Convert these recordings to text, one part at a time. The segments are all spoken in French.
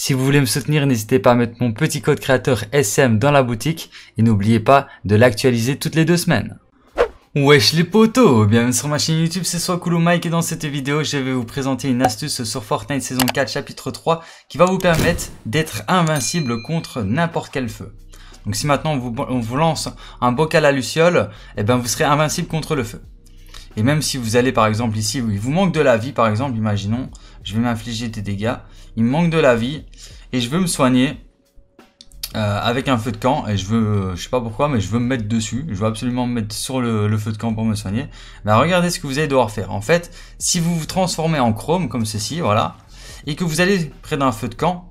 Si vous voulez me soutenir, n'hésitez pas à mettre mon petit code créateur SM dans la boutique et n'oubliez pas de l'actualiser toutes les deux semaines. Wesh les potos Bienvenue sur ma chaîne YouTube, c'est soit Mike et dans cette vidéo je vais vous présenter une astuce sur Fortnite saison 4 chapitre 3 qui va vous permettre d'être invincible contre n'importe quel feu. Donc si maintenant on vous, lance un bocal à luciole, et eh ben vous serez invincible contre le feu. Et même si vous allez par exemple ici, où il vous manque de la vie par exemple, imaginons, je vais m'infliger des dégâts, il me manque de la vie et je veux me soigner euh, avec un feu de camp et je veux, euh, je sais pas pourquoi, mais je veux me mettre dessus, je veux absolument me mettre sur le, feu de camp pour me soigner. Bah regardez ce que vous allez devoir faire. En fait, si vous vous transformez en chrome comme ceci, voilà, et que vous allez près d'un feu de camp,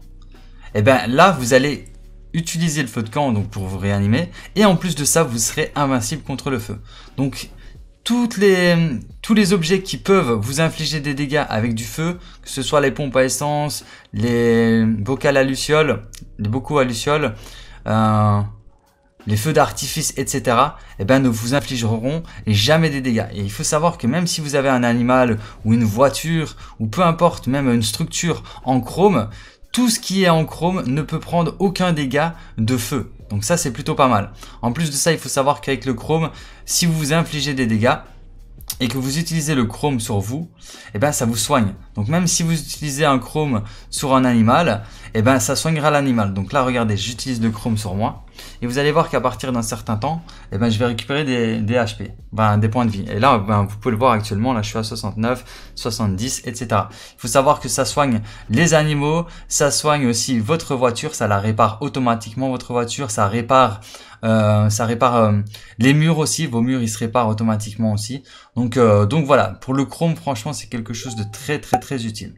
et eh ben là vous allez utiliser le feu de camp donc pour vous réanimer et en plus de ça vous serez invincible contre le feu. Donc toutes les, tous les objets qui peuvent vous infliger des dégâts avec du feu, que ce soit les pompes à essence, les bocaux à luciole, euh, les à luciole, les feux d'artifice, etc., eh ben, ne vous infligeront jamais des dégâts. Et il faut savoir que même si vous avez un animal ou une voiture ou peu importe, même une structure en chrome, tout ce qui est en chrome ne peut prendre aucun dégât de feu. Donc ça, c'est plutôt pas mal. En plus de ça, il faut savoir qu'avec le chrome, si vous vous infligez des dégâts, et que vous utilisez le chrome sur vous, eh ben ça vous soigne. Donc même si vous utilisez un chrome sur un animal, eh ben ça soignera l'animal. Donc là regardez, j'utilise le chrome sur moi et vous allez voir qu'à partir d'un certain temps, eh ben je vais récupérer des, HP, ben, des points de vie. Et là ben, vous pouvez le voir actuellement, là je suis à 69, 70, etc. Il faut savoir que ça soigne les animaux, ça soigne aussi votre voiture, ça la répare automatiquement votre voiture, ça répare euh, ça répare euh, les murs aussi, vos murs ils se réparent automatiquement aussi. Donc euh, donc, voilà, pour le Chrome, franchement, c'est quelque chose de très très très utile.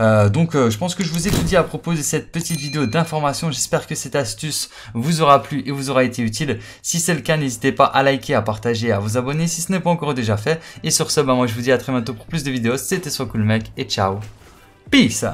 Euh, donc euh, je pense que je vous ai tout dit à propos de cette petite vidéo d'information. J'espère que cette astuce vous aura plu et vous aura été utile. Si c'est le cas, n'hésitez pas à liker, à partager, à vous abonner si ce n'est pas encore déjà fait. Et sur ce, bah, moi je vous dis à très bientôt pour plus de vidéos. C'était Soit Cool Mec et ciao. Peace